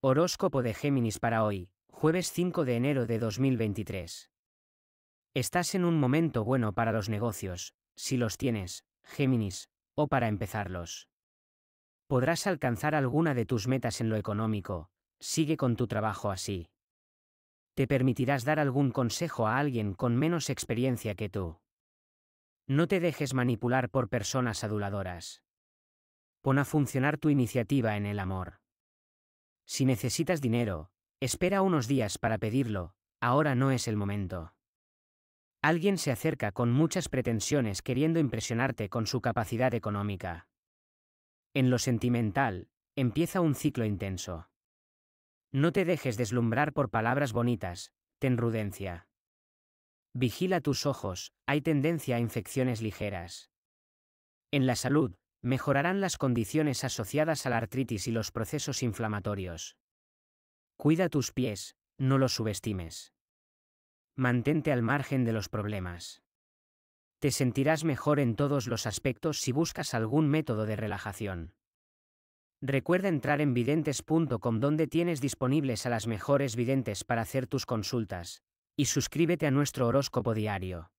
Horóscopo de Géminis para hoy, jueves 5 de enero de 2023. Estás en un momento bueno para los negocios, si los tienes, Géminis, o para empezarlos. Podrás alcanzar alguna de tus metas en lo económico, sigue con tu trabajo así. Te permitirás dar algún consejo a alguien con menos experiencia que tú. No te dejes manipular por personas aduladoras. Pon a funcionar tu iniciativa en el amor si necesitas dinero, espera unos días para pedirlo, ahora no es el momento. Alguien se acerca con muchas pretensiones queriendo impresionarte con su capacidad económica. En lo sentimental, empieza un ciclo intenso. No te dejes deslumbrar por palabras bonitas, ten rudencia. Vigila tus ojos, hay tendencia a infecciones ligeras. En la salud, Mejorarán las condiciones asociadas a la artritis y los procesos inflamatorios. Cuida tus pies, no los subestimes. Mantente al margen de los problemas. Te sentirás mejor en todos los aspectos si buscas algún método de relajación. Recuerda entrar en videntes.com donde tienes disponibles a las mejores videntes para hacer tus consultas, y suscríbete a nuestro horóscopo diario.